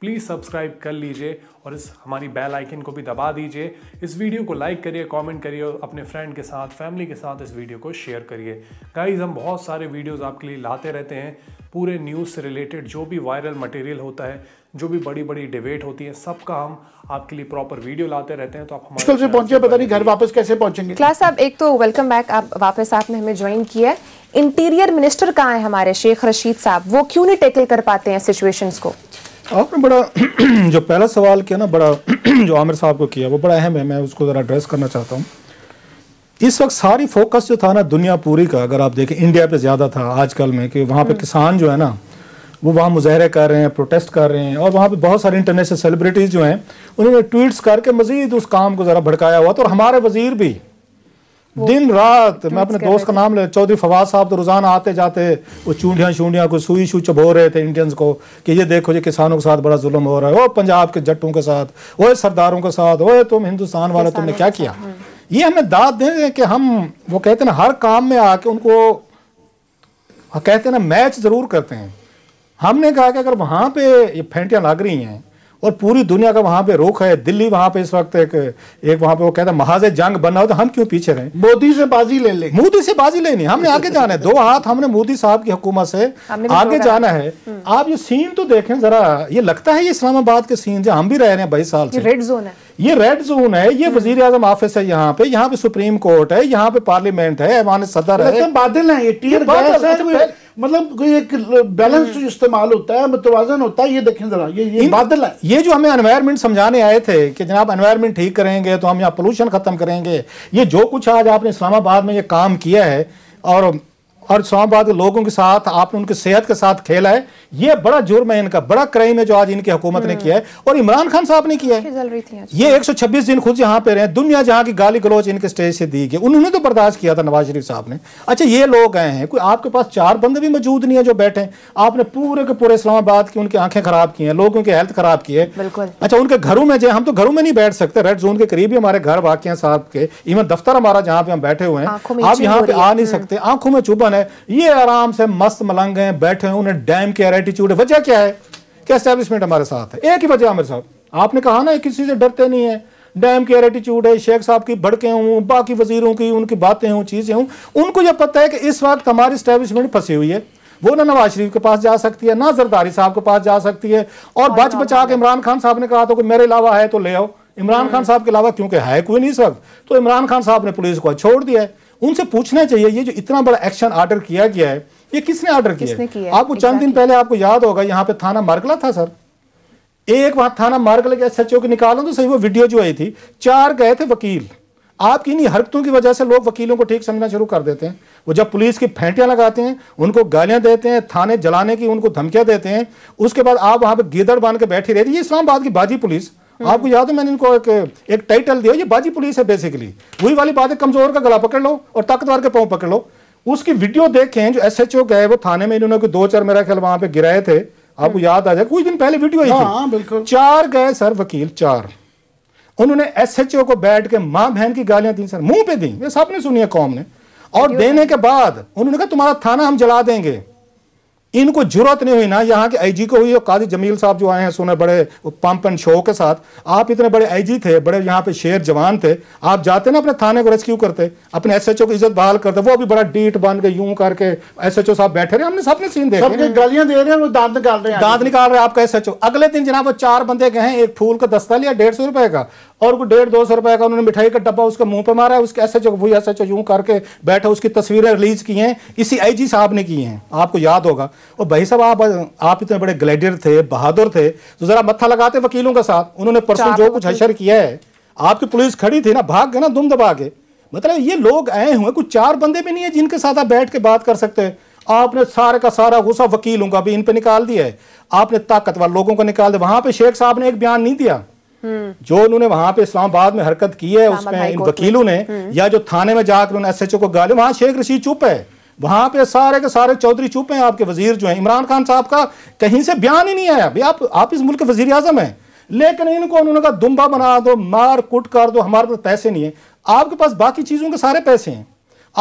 Please subscribe कर लीजिए और इस हमारी बेल आइकन को भी दबा दीजिए इस वीडियो को लाइक करिए कमेंट करिए और अपने फ्रेंड के साथ फैमिली के साथ इस वीडियो को शेयर करिए गाइज हम बहुत सारे वीडियोज़ आपके लिए लाते रहते हैं पूरे न्यूज़ से रिलेटेड जो भी वायरल मटेरियल होता है जो भी बड़ी बड़ी डिबेट होती है सबका हम आपके लिए प्रॉपर वीडियो लाते रहते हैं तो आप हमारे से पहुंचे पता नहीं घर वापस कैसे पहुंचेंगे क्लास साहब एक तो वेलकम बैक आप वापस आपने हमें ज्वाइन किया इंटीरियर मिनिस्टर कहाँ है हमारे शेख रशीद साहब वो क्यों नहीं टेकल कर पाते हैं सिचुएशंस को आपने बड़ा जो पहला सवाल किया ना बड़ा जो आमिर साहब को किया वो बड़ा अहम है मैं उसको ज़रा एड्रेस करना चाहता हूँ इस वक्त सारी फोकस जो था ना दुनिया पूरी का अगर आप देखें इंडिया पे ज़्यादा था आजकल में कि वहाँ पे हम्म। किसान जो है ना वो वहाँ मुजाहरे कर रहे हैं प्रोटेस्ट कर रहे हैं और वहाँ पर बहुत सारे इंटरनेशनल सेलिब्रिटीज़ जो हैं उन्होंने ट्वीट्स करके मज़ीद उस काम को ज़रा भड़काया हुआ था और हमारे वज़ी भी दिन रात मैं अपने दोस्त का नाम ले चौधरी फवाद साहब तो रोजाना आते जाते वो चूंढिया शूंडियाँ को सुई शू चबो रहे थे इंडियंस को कि ये देखो ये किसानों के साथ बड़ा जुल्म हो रहा है ओ पंजाब के जट्टों के साथ ओए सरदारों के साथ ओए तुम हिंदुस्तान वाले तुमने क्या किया हाँ। ये हमें दाद दें कि हम वो कहते ना हर काम में आके उनको कहते ना मैच जरूर करते हैं हमने कहा कि अगर वहाँ पे ये फेंटियाँ लग रही हैं और पूरी दुनिया का वहां पे रोक है दिल्ली वहां पे इस वक्त एक एक वहां पे वो कहता है महाजे जंग बना हो तो हम क्यों पीछे रहे मोदी से बाजी ले ले मोदी से बाजी लेनी हमने आगे जाना है दो हाथ हमने मोदी साहब की हुकूमत से आगे जाना है हम्म। आप ये सीन तो देखें जरा ये लगता है ये इस्लामाबाद के सीन जहाँ हम भी रह रहे हैं बाईस साल से रेड जोन है ये रेड जोन है ये वजीर आजम ऑफिस है यहाँ पे यहाँ पे सुप्रीम कोर्ट है यहाँ पे पार्लियामेंट है ऐवान सदर है बादल है ये टीयर गैस है मतलब कोई एक बैलेंस जो हम्म। इस्तेमाल होता है मुतवाजन होता है ये देखें जरा ये ये बादल है ये जो हमें एनवायरनमेंट समझाने आए थे कि जनाब एनवायरनमेंट ठीक करेंगे तो हम यहाँ पोल्यूशन खत्म करेंगे ये जो कुछ आज आपने इस्लामाबाद में ये काम किया है और और इस्लामाबाद के लोगों के साथ आपने उनकी सेहत के साथ खेला है ये बड़ा जुर्म है इनका बड़ा क्राइम है जो आज इनकी हुकूमत ने हम्म। किया है और इमरान खान साहब ने किया है ये छब्बीस दिन खुद यहाँ पे रहे दुनिया जहाँ की गाली गलोच इनके स्टेज से दी गई उन्होंने तो बर्दाश्त किया था नवाज शरीफ साहब ने अच्छा ये लोग आए हैं कोई आपके पास चार बंदे भी मौजूद नहीं है जो बैठे आपने पूरे के पूरे इस्लामाबाद की उनकी आंखें खराब की हैं लोगों की हेल्थ खराब की है अच्छा उनके घरों में जाए हम तो घरों में नहीं बैठ सकते रेड जोन के करीब ही हमारे घर वाक्य साहब के इवन दफ्तर हमारा जहाँ पे हम बैठे हुए हैं आप यहाँ पे आ नहीं हम्म। सकते आंखों में चुभन है ये आराम से मस्त मलंग हैं बैठे हैं उन्हें डैम के एटीट्यूड है वजह क्या है कि एस्टेब्लिशमेंट हमारे साथ है एक ही वजह हमारे साथ आपने कहा ना किसी से डरते नहीं है डैम के एटीट्यूड है शेख साहब की भड़के हूँ बाकी वजीरों की उनकी बातें हूँ चीज़ें हूँ उनको यह पता है कि इस वक्त हमारी स्टैब्लिशमेंट फंसी हुई है वो ना नवाज शरीफ के पास जा सकती है ना जरदारी साहब के पास जा सकती है और बच बचा के इमरान खान साहब ने कहा था कि मेरे अलावा है तो ले आओ इमरान हम्म। खान साहब के अलावा क्योंकि है कोई नहीं इस वक्त तो इमरान खान साहब ने पुलिस को छोड़ दिया है उनसे पूछना चाहिए ये जो इतना बड़ा एक्शन ऑर्डर किया गया है ये किसने ऑर्डर किया, आपको चंद दिन पहले आपको याद होगा यहाँ पे थाना मार्कला था सर एक वहां थाना मार्कला के सचिव को निकालो तो सही वो वीडियो जो आई थी चार गए थे वकील आपकी इन्हीं हरकतों की वजह से लोग वकीलों को ठीक समझना शुरू कर देते हैं वो जब पुलिस की फेंटियां लगाते हैं उनको गालियां देते हैं थाने जलाने की उनको धमकियां देते हैं उसके बाद आप वहां पर गीदड़ बांध के बैठी रहती है इस्लामाबाद की बाजी पुलिस हम्म। आपको याद है मैंने इनको एक एक टाइटल दिया ये बाजी पुलिस है बेसिकली वही वाली बात है कमजोर का गला पकड़ लो और ताकतवर के पाँव पकड़ लो उसकी वीडियो देखें जो एस एच ओ गए वो थाने में इन्होंने दो चार मेरा ख्याल वहां पे गिराए थे आपको हम्म। याद आ जाए कुछ दिन पहले वीडियो आई हाँ, हाँ, चार गए सर वकील चार उन्होंने एसएचओ को बैठ के माँ बहन की गालियां दी सर मुंह पे दी ये सबने सुनी है कौम ने और देने के बाद उन्होंने कहा तुम्हारा थाना हम जला देंगे इनको जरूरत नहीं हुई ना यहाँ के आईजी को हुई और काजी जमील साहब जो आए हैं सुने बड़े पंप एंड शो के साथ आप इतने बड़े आईजी थे बड़े यहाँ पे शेर जवान थे आप जाते ना अपने थाने को रेस्क्यू करते अपने एसएचओ की इज्जत बहाल करते वो भी बड़ा डीट बन के यूं करके एसएचओ साहब बैठे रहे हमने सबने सीन देखे दे रहे हैं वो दांत निकाल रहे हैं दांत निकाल रहे हैं आपका ओ अगले दिन जनाब वो चार बंदे गए एक फूल का दस्ता लिया डेढ़ सौ रुपए का और वो डेढ़ दो सौ रुपए का उन्होंने मिठाई का डब्बा उसके मुंह पे मारा है उसके एस एच ओ वही एस एच ओ यूं करके बैठा उसकी तस्वीरें रिलीज की हैं इसी आईजी साहब ने की हैं आपको याद होगा और भाई साहब आप आप इतने बड़े ग्लेडियर थे बहादुर थे तो जरा मत्था लगाते वकीलों के साथ उन्होंने परसों जो कुछ हशर किया है आपकी पुलिस खड़ी थी ना भाग गए ना दुम दबा के मतलब ये लोग आए हुए कुछ चार बंदे भी नहीं है जिनके साथ आप बैठ के बात कर सकते हैं आपने सारे का सारा गुस्सा वकीलों का भी इन पे निकाल दिया है आपने ताकतवर लोगों को निकाल दिया वहां पे शेख साहब ने एक बयान नहीं दिया जो उन्होंने वहां पे इस्लामाबाद में हरकत की है उसमें इन वकीलों ने हम्म। या जो थाने में जाकर उन्होंने एस एच ओ को गाली वहां शेख रशीद चुप है वहां पे सारे के सारे चौधरी चुप हैं आपके वजीर जो है इमरान खान साहब का कहीं से बयान ही नहीं आया आप, आप इस मुल्क के वजीर आजम है लेकिन इनको उन्होंने कहा दुम्बा बना दो मार कुट कर दो हमारे पास पैसे नहीं है आपके पास बाकी चीज़ों के सारे पैसे हैं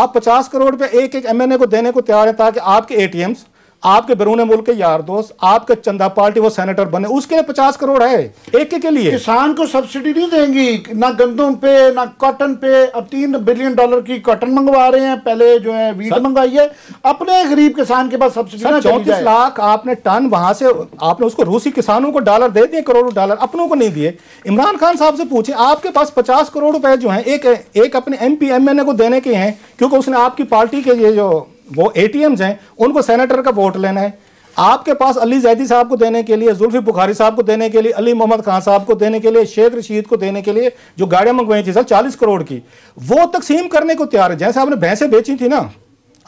आप पचास करोड़ रुपए एक एक एमएनए को देने को तैयार है ताकि आपके एटीएम्स आपके बैरून मुल्क के यार दोस्त आपके चंदा पार्टी वो सेनेटर बने उसके लिए पचास करोड़ है एक के लिए किसान को सब्सिडी नहीं देंगी ना गंदम पे ना कॉटन पे अब तीन बिलियन डॉलर की कॉटन मंगवा रहे हैं पहले जो है वीट मंगाई है अपने गरीब किसान के पास सब्सिडी चौंतीस लाख आपने टन वहां से आपने उसको रूसी किसानों को डॉलर दे दिए करोड़ों डॉलर अपनों को नहीं दिए इमरान खान साहब से पूछे आपके पास पचास करोड़ रुपए जो है एक अपने M P M N A को देने के हैं क्योंकि उसने आपकी पार्टी के ये जो वो एम्स हैं उनको सेनेटर का वोट लेना है आपके पास अली जैदी साहब को देने के लिए जुल्फी बुखारी साहब को देने के लिए अली मोहम्मद खान साहब को देने के लिए शेख रशीद को देने के लिए जो गाड़ियां मंगवाई थी सर चालीस करोड़ की वो तकसीम करने को तैयार है जैसे आपने भैंसें बेची थी ना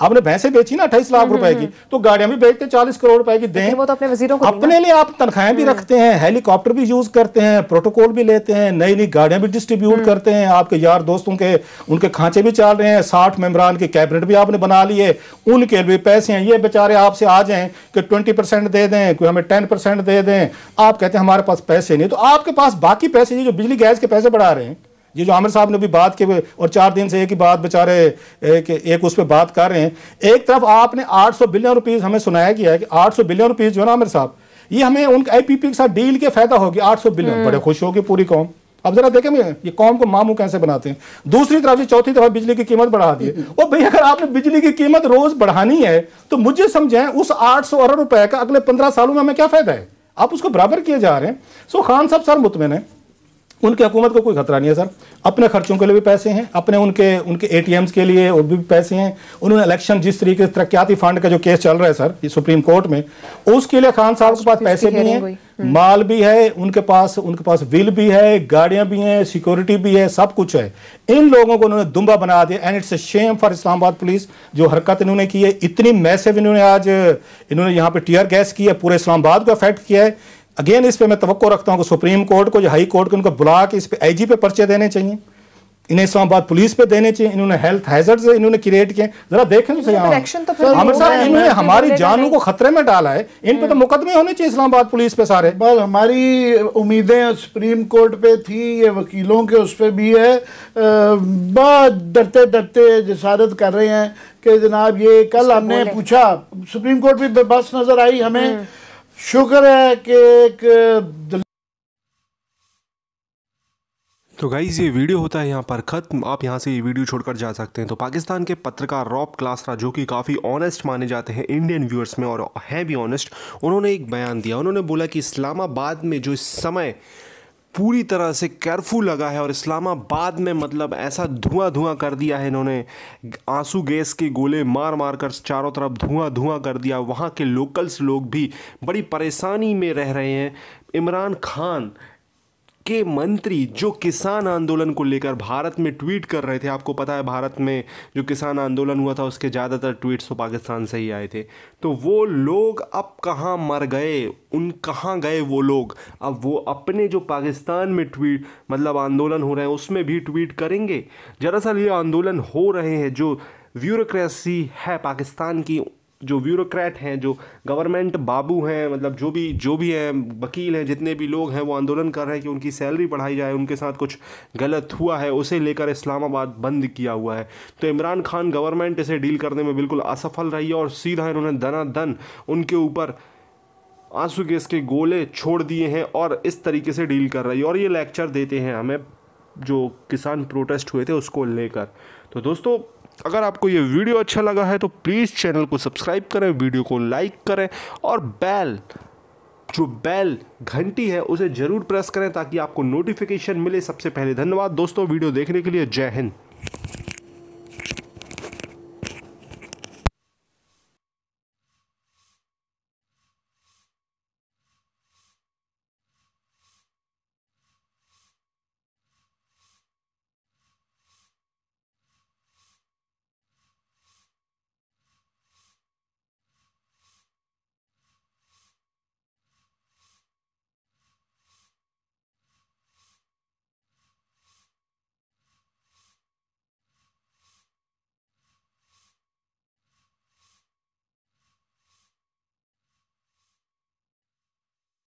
आपने भैंसे बेची ना अट्ठाईस लाख हम्म, रुपए हम्म, की हम्म। तो गाड़ियां भी बेचते चालीस करोड़ रुपए की दें वो तो अपने वजीरों को अपने लिए आप तनख्वाहें भी रखते हैं हेलीकॉप्टर भी यूज करते हैं प्रोटोकॉल भी लेते हैं नई नई गाड़ियां भी डिस्ट्रीब्यूट करते हैं आपके यार दोस्तों के उनके खांचे भी चाल रहे हैं साठ मेम्बरान के कैबिनेट भी आपने बना लिए उनके भी पैसे हैं ये बेचारे आपसे आ जाए कि ट्वेंटी परसेंट दे दें कोई हमें टेन परसेंट दे दें आप कहते हैं हमारे पास पैसे नहीं तो आपके पास बाकी पैसे जो बिजली गैस के पैसे बढ़ा रहे हैं ये जो आमिर साहब ने भी बात की और चार दिन से एक ही बात बेचारे एक, एक उस पर बात कर रहे हैं एक तरफ आपने 800 बिलियन रुपीज़ हमें सुनाया गया है कि 800 बिलियन रुपीज़ जो है ना आमिर साहब ये हमें उन आईपीपी के साथ डील के फायदा होगी 800 बिलियन हम्म। बड़े खुश होगी पूरी कौम अब जरा देखें ये कौम को मामू कैसे बनाते हैं दूसरी तरफ चौथी तरफ बिजली की कीमत बढ़ा दी और हम्म। भाई अगर आपने बिजली की कीमत रोज बढ़ानी है तो मुझे समझें उस सौ अरब रुपए का अगले पंद्रह सालों में हमें क्या फायदा है आप उसको बराबर किए जा रहे हैं सो खान साहब सर मुतमिन है उनकी हुकूमत को कोई खतरा नहीं है सर अपने खर्चों के लिए भी पैसे हैं अपने उनके उनके ए के लिए और भी पैसे हैं उन्होंने इलेक्शन जिस तरीके से तरक्याती फंड का जो केस चल रहा है सर सुप्रीम कोर्ट में उसके लिए खान साहब के पास पैसे भी हैं माल भी है उनके पास उनके पास विल भी है गाड़ियां भी हैं सिक्योरिटी भी है सब कुछ है इन लोगों को उन्होंने दुम्बा बना दिया and it's shame for Islamabad police जो हरकत इन्होंने की है इतनी मैसेव इन्होंने आज इन्होंने यहाँ पे टीयर गैस की है पूरे इस्लामाबाद को अफेक्ट किया है अगेन इस पर मैं तो रखता हूँ कि सुप्रीम कोर्ट को या हाई कोर्ट को उनको बुला के इस पर आई पे पर्चे देने चाहिए इन्हें इस्लामाबाद पुलिस पे देने चाहिए इन्होंने हेल्थ हैजर्ड्स इन्होंने क्रिएट किए जरा देखें तो सही आमिर साहब इन्होंने हमारी तो जानों को खतरे में डाला है इन पे तो हम्म। मुकदमे होने चाहिए इस्लामाबाद पुलिस पे सारे बस हमारी उम्मीदें सुप्रीम कोर्ट पे थी ये वकीलों के उस पर भी है बहुत डरते डरते जसारत कर रहे हैं कि जनाब ये कल हमने पूछा सुप्रीम कोर्ट भी बस नजर आई हमें हम्म। शुक्र है कि एक तो गाइज़ ये वीडियो होता है यहाँ पर ख़त्म आप यहाँ से ये वीडियो छोड़कर जा सकते हैं तो पाकिस्तान के पत्रकार रॉब क्लासरा जो कि काफ़ी ऑनेस्ट माने जाते हैं इंडियन व्यूअर्स में और हैं भी ऑनेस्ट उन्होंने एक बयान दिया उन्होंने बोला कि इस्लामाबाद में जो इस समय पूरी तरह से केयरफुल लगा है और इस्लामाबाद में मतलब ऐसा धुआं धुआं कर दिया है इन्होंने आंसू गैस के गोले मार मार कर चारों तरफ धुआं धुआं कर दिया वहाँ के लोकल्स लोग भी बड़ी परेशानी में रह रहे हैं इमरान खान के मंत्री जो किसान आंदोलन को लेकर भारत में ट्वीट कर रहे थे आपको पता है भारत में जो किसान आंदोलन हुआ था उसके ज़्यादातर ट्वीट्स तो पाकिस्तान से ही आए थे तो वो लोग अब कहाँ मर गए उन कहाँ गए वो लोग अब वो अपने जो पाकिस्तान में ट्वीट मतलब आंदोलन हो रहे हैं उसमें भी ट्वीट करेंगे दरअसल ये आंदोलन हो रहे हैं जो ब्यूरोक्रेसी है पाकिस्तान की जो ब्यूरोक्रेट हैं जो गवर्नमेंट बाबू हैं मतलब जो भी जो भी हैं वकील हैं जितने भी लोग हैं वो आंदोलन कर रहे हैं कि उनकी सैलरी बढ़ाई जाए उनके साथ कुछ गलत हुआ है उसे लेकर इस्लामाबाद बंद किया हुआ है तो इमरान खान गवर्नमेंट इसे डील करने में बिल्कुल असफल रही है और सीधा इन्होंने दना दन उनके ऊपर आंसू गैस के गोले छोड़ दिए हैं और इस तरीके से डील कर रही है और ये लेक्चर देते हैं हमें जो किसान प्रोटेस्ट हुए थे उसको लेकर तो दोस्तों अगर आपको ये वीडियो अच्छा लगा है तो प्लीज़ चैनल को सब्सक्राइब करें वीडियो को लाइक करें और बैल जो बैल घंटी है उसे ज़रूर प्रेस करें ताकि आपको नोटिफिकेशन मिले सबसे पहले धन्यवाद दोस्तों वीडियो देखने के लिए जय हिंद